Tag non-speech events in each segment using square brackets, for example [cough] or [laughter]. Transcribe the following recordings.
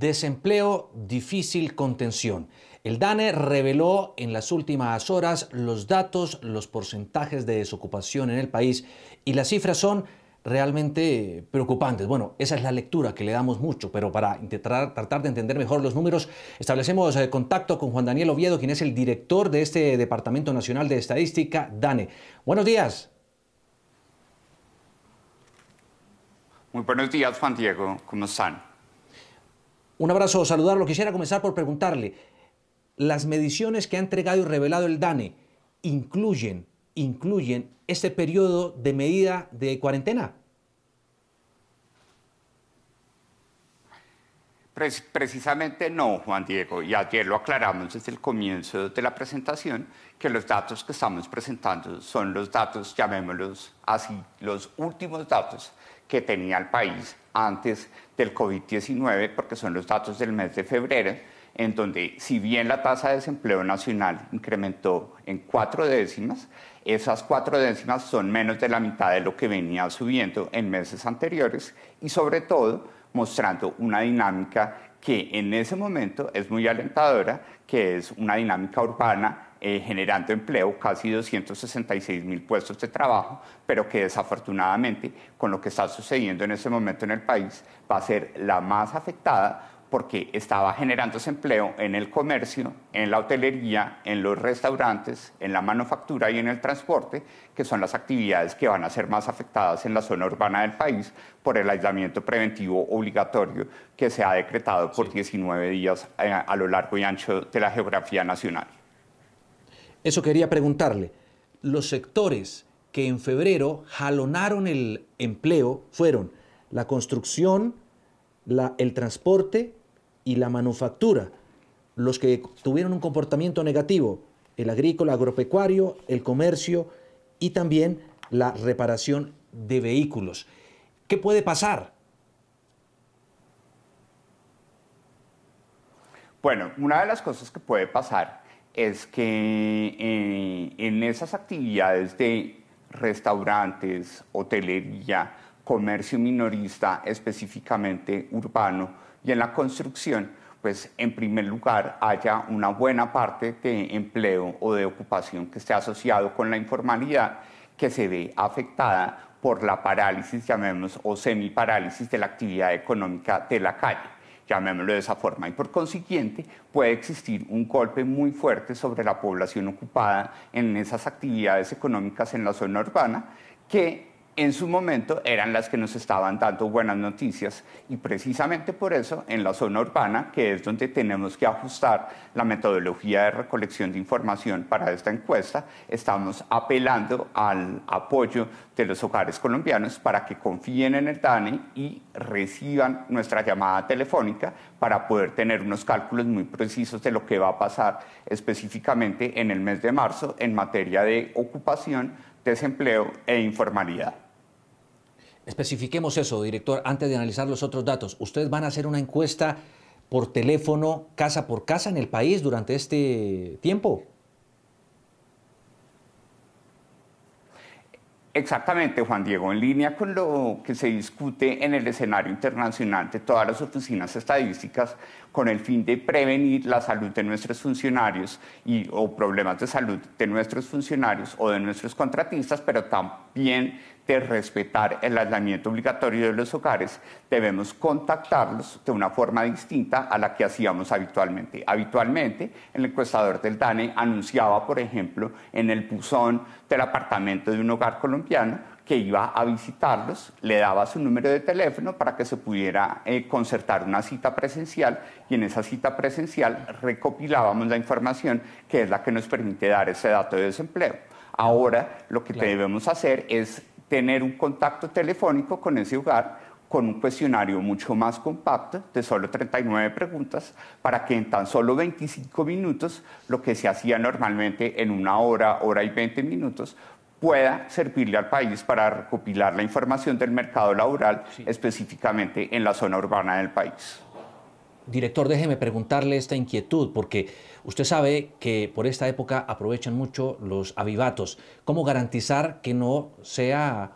Desempleo, difícil contención. El DANE reveló en las últimas horas los datos, los porcentajes de desocupación en el país y las cifras son realmente preocupantes. Bueno, esa es la lectura que le damos mucho, pero para tratar de entender mejor los números, establecemos eh, contacto con Juan Daniel Oviedo, quien es el director de este Departamento Nacional de Estadística, DANE. Buenos días. Muy buenos días, Juan Diego. ¿Cómo están? Un abrazo, saludarlo. Quisiera comenzar por preguntarle, ¿las mediciones que ha entregado y revelado el DANE incluyen, incluyen este periodo de medida de cuarentena? Precisamente no, Juan Diego, y ayer lo aclaramos desde el comienzo de la presentación, que los datos que estamos presentando son los datos, llamémoslos así, los últimos datos que tenía el país antes del COVID-19, porque son los datos del mes de febrero, en donde si bien la tasa de desempleo nacional incrementó en cuatro décimas, esas cuatro décimas son menos de la mitad de lo que venía subiendo en meses anteriores y sobre todo mostrando una dinámica que en ese momento es muy alentadora, que es una dinámica urbana eh, generando empleo, casi 266 mil puestos de trabajo, pero que desafortunadamente con lo que está sucediendo en ese momento en el país va a ser la más afectada porque estaba generando ese empleo en el comercio, en la hotelería, en los restaurantes, en la manufactura y en el transporte, que son las actividades que van a ser más afectadas en la zona urbana del país por el aislamiento preventivo obligatorio que se ha decretado por 19 días eh, a lo largo y ancho de la geografía nacional. Eso quería preguntarle. Los sectores que en febrero jalonaron el empleo fueron la construcción, el transporte, y la manufactura, los que tuvieron un comportamiento negativo, el agrícola, agropecuario, el comercio y también la reparación de vehículos. ¿Qué puede pasar? Bueno, una de las cosas que puede pasar es que eh, en esas actividades de restaurantes, hotelería, comercio minorista, específicamente urbano, y en la construcción, pues en primer lugar haya una buena parte de empleo o de ocupación que esté asociado con la informalidad que se ve afectada por la parálisis, llamémoslo, o semiparálisis de la actividad económica de la calle llamémoslo de esa forma. Y por consiguiente, puede existir un golpe muy fuerte sobre la población ocupada en esas actividades económicas en la zona urbana que en su momento eran las que nos estaban dando buenas noticias y precisamente por eso en la zona urbana, que es donde tenemos que ajustar la metodología de recolección de información para esta encuesta, estamos apelando al apoyo de los hogares colombianos para que confíen en el DANE y reciban nuestra llamada telefónica para poder tener unos cálculos muy precisos de lo que va a pasar específicamente en el mes de marzo en materia de ocupación desempleo e informalidad. Especifiquemos eso, director, antes de analizar los otros datos. Ustedes van a hacer una encuesta por teléfono, casa por casa, en el país durante este tiempo. Exactamente, Juan Diego, en línea con lo que se discute en el escenario internacional de todas las oficinas estadísticas, con el fin de prevenir la salud de nuestros funcionarios y, o problemas de salud de nuestros funcionarios o de nuestros contratistas, pero también de respetar el aislamiento obligatorio de los hogares, debemos contactarlos de una forma distinta a la que hacíamos habitualmente. Habitualmente, el encuestador del DANE anunciaba, por ejemplo, en el buzón del apartamento de un hogar colombiano que iba a visitarlos, le daba su número de teléfono para que se pudiera eh, concertar una cita presencial y en esa cita presencial recopilábamos la información que es la que nos permite dar ese dato de desempleo. Ahora lo que debemos hacer es tener un contacto telefónico con ese hogar con un cuestionario mucho más compacto de solo 39 preguntas para que en tan solo 25 minutos, lo que se hacía normalmente en una hora, hora y 20 minutos, pueda servirle al país para recopilar la información del mercado laboral, específicamente en la zona urbana del país. Director, déjeme preguntarle esta inquietud, porque usted sabe que por esta época aprovechan mucho los avivatos. ¿Cómo garantizar que no sea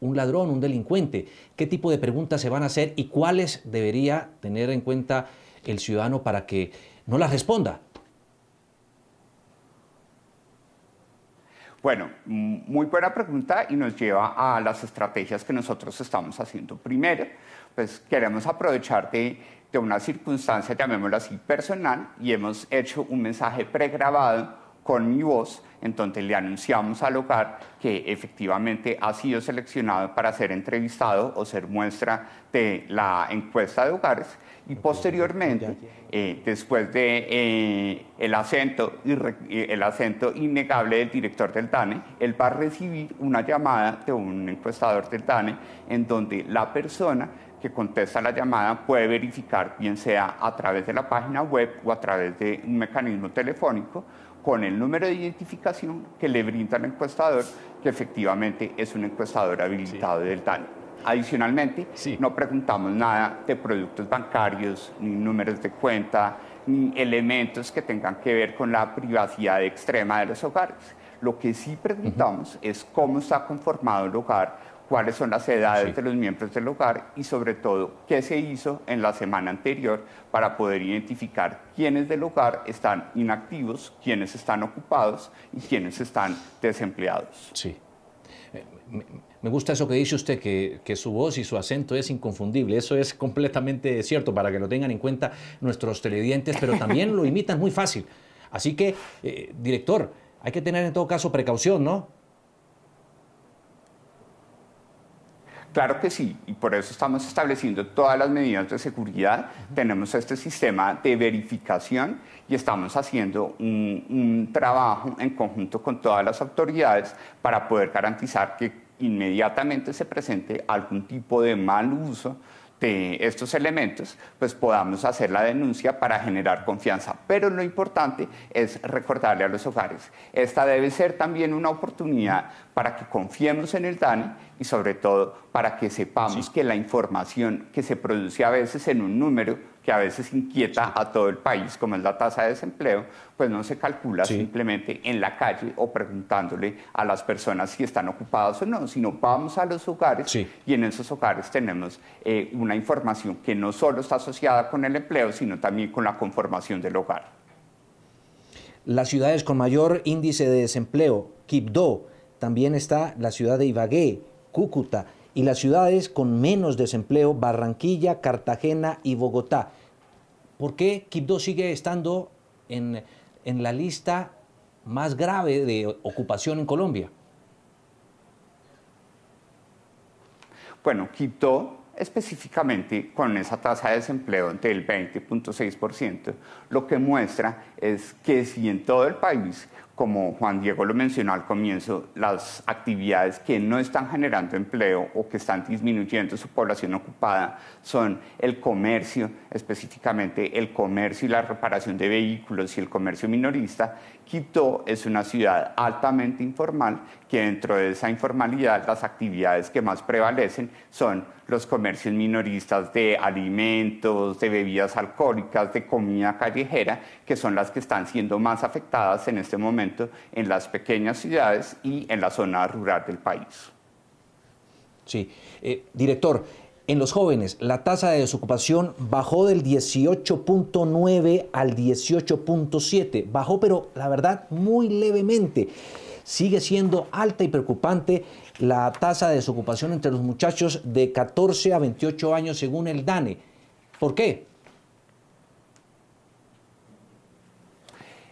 un ladrón, un delincuente? ¿Qué tipo de preguntas se van a hacer y cuáles debería tener en cuenta el ciudadano para que no las responda? Bueno, mm, muy buena pregunta y nos lleva a las estrategias que nosotros estamos haciendo. Primero, pues queremos aprovechar de, una circunstancia, llamémosla así, personal, y hemos hecho un mensaje pregrabado con mi voz, entonces le anunciamos al hogar que efectivamente ha sido seleccionado para ser entrevistado o ser muestra de la encuesta de hogares y posteriormente, eh, después de eh, el, acento eh, el acento innegable del director del DANE, él va a recibir una llamada de un encuestador del DANE en donde la persona que contesta la llamada puede verificar, bien sea a través de la página web o a través de un mecanismo telefónico, con el número de identificación que le brinda el encuestador, que efectivamente es un encuestador habilitado del DAN. Adicionalmente, no preguntamos nada de productos bancarios, ni números de cuenta, ni elementos que tengan que ver con la privacidad extrema de los hogares. Lo que sí preguntamos es cómo está conformado el hogar cuáles son las edades de los miembros del hogar y sobre todo qué se hizo en la semana anterior para poder identificar quiénes del hogar están inactivos, quiénes están ocupados y quiénes están desempleados. Sí. Eh, me gusta eso que dice usted, que, su voz y su acento es inconfundible. Eso es completamente cierto para que lo tengan en cuenta nuestros televidentes, pero también lo [laughs] imitan muy fácil. Así que, eh, director, hay que tener en todo caso precaución, ¿no? Claro que sí, y por eso estamos estableciendo todas las medidas de seguridad. Tenemos este sistema de verificación y estamos haciendo un trabajo en conjunto con todas las autoridades para poder garantizar que inmediatamente se presente algún tipo de mal uso de estos elementos, pues podamos hacer la denuncia para generar confianza. Pero lo importante es recordarle a los hogares, esta debe ser también una oportunidad para que confiemos en el DANE y sobre todo para que sepamos que la información que se produce a veces en un número que a veces inquieta a todo el país, como es la tasa de desempleo, pues no se calcula simplemente en la calle o preguntándole a las personas si están ocupadas o no, sino vamos a los hogares y en esos hogares tenemos eh, una información que no solo está asociada con el empleo, sino también con la conformación del hogar. Las ciudades con mayor índice de desempleo, Quibdó, también está la ciudad de Ibagué, Cúcuta y las ciudades con menos desempleo, Barranquilla, Cartagena y Bogotá. ¿Por qué Quito sigue estando en, la lista más grave de ocupación en Colombia? Bueno, Quito específicamente con esa tasa de desempleo del 20.6%, lo que muestra es que si en todo el país como Juan Diego lo mencionó al comienzo, las actividades que no están generando empleo o que están disminuyendo su población ocupada son el comercio, específicamente el comercio y la reparación de vehículos y el comercio minorista, Quito es una ciudad altamente informal, que dentro de esa informalidad las actividades que más prevalecen son los comercios minoristas de alimentos, de bebidas alcohólicas, de comida callejera, que son las que están siendo más afectadas en este momento en las pequeñas ciudades y en la zona rural del país. Sí, eh, director. En los jóvenes, la tasa de desocupación bajó del 18.9 al 18.7. Bajó, pero la verdad, muy levemente. Sigue siendo alta y preocupante la tasa de desocupación entre los muchachos de 14 a 28 años, según el DANE. ¿Por qué?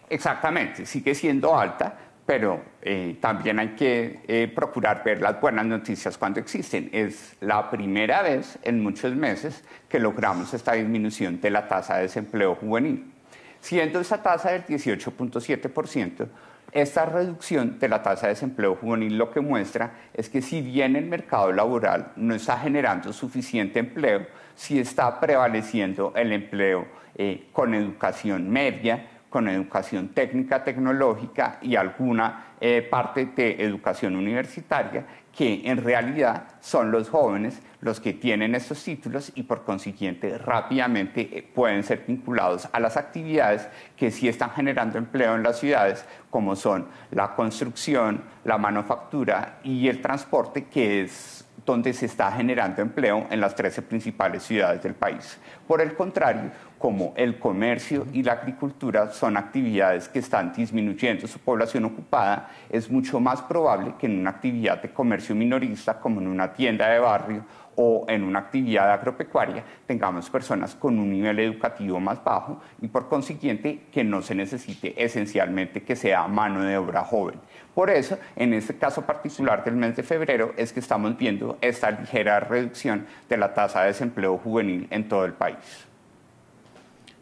Exactamente, sigue siendo alta pero eh, también hay que eh, procurar ver las buenas noticias cuando existen. Es la primera vez en muchos meses que logramos esta disminución de la tasa de desempleo juvenil, siendo esa tasa del 18.7%. Esta reducción de la tasa de desempleo juvenil lo que muestra es que si bien el mercado laboral no está generando suficiente empleo, sí está prevaleciendo el empleo eh, con educación media, con educación técnica tecnológica y alguna eh, parte de educación universitaria, que en realidad son los jóvenes los que tienen estos títulos y por consiguiente rápidamente eh, pueden ser vinculados a las actividades que sí están generando empleo en las ciudades, como son la construcción, la manufactura y el transporte, que es donde se está generando empleo en las 13 principales ciudades del país. Por el contrario, como el comercio y la agricultura son actividades que están disminuyendo su población ocupada, es mucho más probable que en una actividad de comercio minorista, como en una tienda de barrio o en una actividad agropecuaria, tengamos personas con un nivel educativo más bajo y por consiguiente que no se necesite esencialmente que sea mano de obra joven. Por eso, en este caso particular del mes de febrero, es que estamos viendo esta ligera reducción de la tasa de desempleo juvenil en todo el país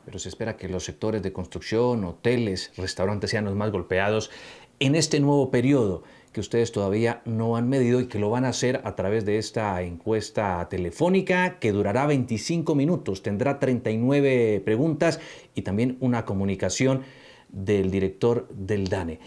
pero se espera que los sectores de construcción, hoteles, restaurantes sean los más golpeados en este nuevo periodo que ustedes todavía no han medido y que lo van a hacer a través de esta encuesta telefónica que durará 25 minutos, tendrá 39 preguntas y también una comunicación del director del DANE.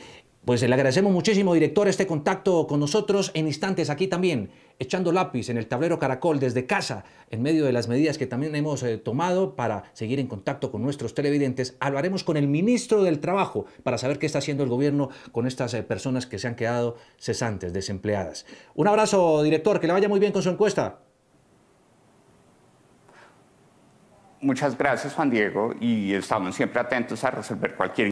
Pues le agradecemos muchísimo, director, este contacto con nosotros en instantes aquí también echando lápiz en el tablero Caracol desde casa, en medio de las medidas que también hemos eh, tomado para seguir en contacto con nuestros televidentes, hablaremos con el ministro del Trabajo para saber qué está haciendo el gobierno con estas eh, personas que se han quedado cesantes, desempleadas. Un abrazo, director, que le vaya muy bien con su encuesta. Muchas gracias, Juan Diego, y estamos siempre atentos a resolver cualquier